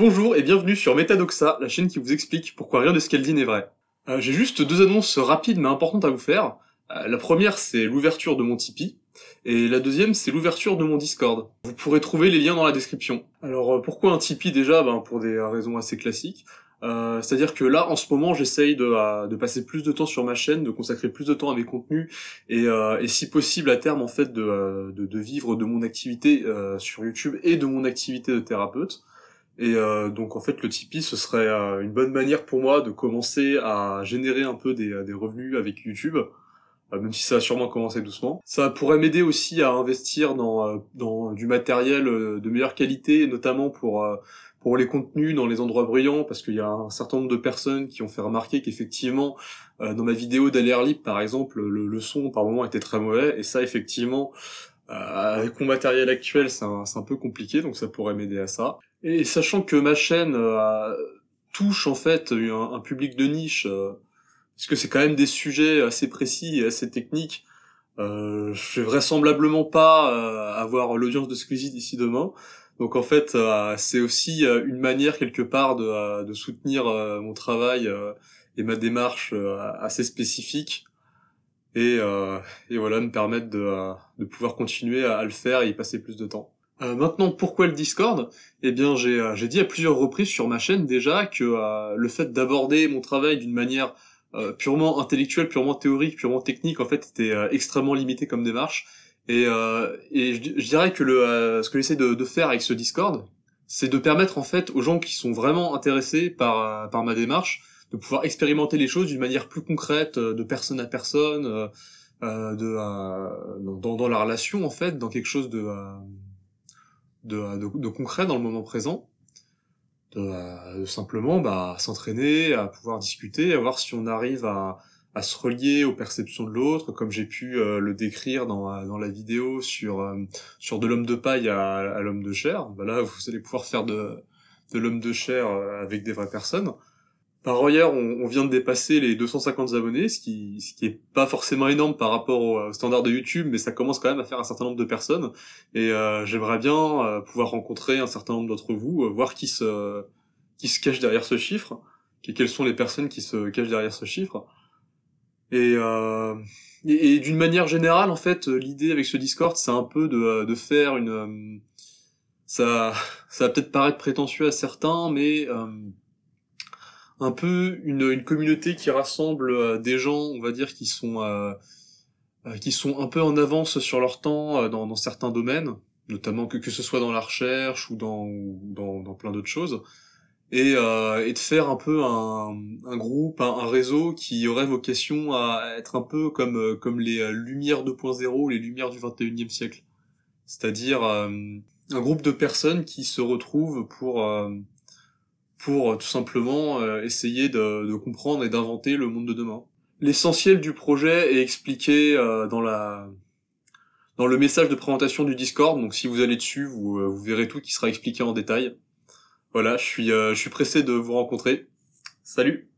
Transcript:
Bonjour et bienvenue sur Metadoxa, la chaîne qui vous explique pourquoi rien de ce qu'elle dit n'est vrai. Euh, j'ai juste deux annonces rapides mais importantes à vous faire. Euh, la première, c'est l'ouverture de mon Tipeee, et la deuxième, c'est l'ouverture de mon Discord. Vous pourrez trouver les liens dans la description. Alors euh, pourquoi un Tipeee déjà ben, Pour des raisons assez classiques. c'est-à-dire que là, en ce moment, j'essaye de, passer plus de temps sur ma chaîne, de consacrer plus de temps à mes contenus, et, si possible à terme, en fait, de, vivre de mon activité sur YouTube et de mon activité de thérapeute. Et euh, donc en fait le Tipeee ce serait euh, une bonne manière pour moi de commencer à générer un peu des, revenus avec YouTube, euh, même si ça a sûrement commencé doucement. Ça pourrait m'aider aussi à investir dans, du matériel de meilleure qualité, notamment pour pour les contenus dans les endroits brillants, parce qu'il y a un certain nombre de personnes qui ont fait remarquer qu'effectivement, dans ma vidéo d'Aller Libre, par exemple, le, le, son par moment était très mauvais, et ça, effectivement, euh, avec mon matériel actuel, c'est un, peu compliqué, donc ça pourrait m'aider à ça. Et sachant que ma chaîne euh, touche en fait un, public de niche, euh, parce que c'est quand même des sujets assez précis et assez techniques, euh, je vais vraisemblablement pas avoir l'audience de Squeezie d'ici demain. Donc en fait, c'est aussi une manière quelque part de soutenir mon travail et ma démarche assez spécifique et, euh, et voilà me permettre de, euh, de pouvoir continuer à, le faire et y passer plus de temps. Euh, maintenant, pourquoi le Discord Eh bien, euh, j'ai dit à plusieurs reprises sur ma chaîne déjà que le fait d'aborder mon travail d'une manière purement intellectuelle, purement théorique, purement technique, en fait, était extrêmement limité comme démarche. Et, et je, dirais que le, ce que j'essaie de, de faire avec ce Discord, c'est de permettre en fait aux gens qui sont vraiment intéressés par, par ma démarche de pouvoir expérimenter les choses d'une manière plus concrète, euh, de personne à personne, euh, euh, de dans, la relation en fait, dans quelque chose de de, de, concret dans le moment présent, de, simplement bah, s'entraîner, à pouvoir discuter, à voir si on arrive à, à se relier aux perceptions de l'autre, comme j'ai pu le décrire dans, dans la vidéo sur, sur de l'homme de paille à, à l'homme de chair. Bah là, vous allez pouvoir faire de, de l'homme de chair avec des vraies personnes. Par ailleurs, on, vient de dépasser les 250 abonnés, ce qui, ce qui est pas forcément énorme par rapport au standard de YouTube, mais ça commence quand même à faire un certain nombre de personnes. Et euh, j'aimerais bien euh, pouvoir rencontrer un certain nombre d'entre vous, euh, voir qui se, qui se cache derrière ce chiffre, et quelles sont les personnes qui se cachent derrière ce chiffre. Et, et, et d'une manière générale, en fait, l'idée avec ce Discord, c'est un peu de, de faire une... ça, ça va peut-être paraître prétentieux à certains, mais un peu une, une communauté qui rassemble euh, des gens, on va dire, qui sont euh, euh, qui sont un peu en avance sur leur temps dans, dans certains domaines, notamment que, que ce soit dans la recherche ou dans, dans, dans, plein d'autres choses, et, et de faire un peu un, un groupe, un, réseau qui aurait vocation à être un peu comme, comme les lumières 2.0, les lumières du 21e siècle. C'est-à-dire un groupe de personnes qui se retrouvent pour, pour euh, tout simplement euh, essayer de, comprendre et d'inventer le monde de demain. L'essentiel du projet est expliqué euh, dans la dans le message de présentation du Discord. Donc si vous allez dessus, vous, vous verrez tout qui sera expliqué en détail. Voilà, je suis, je suis pressé de vous rencontrer. Salut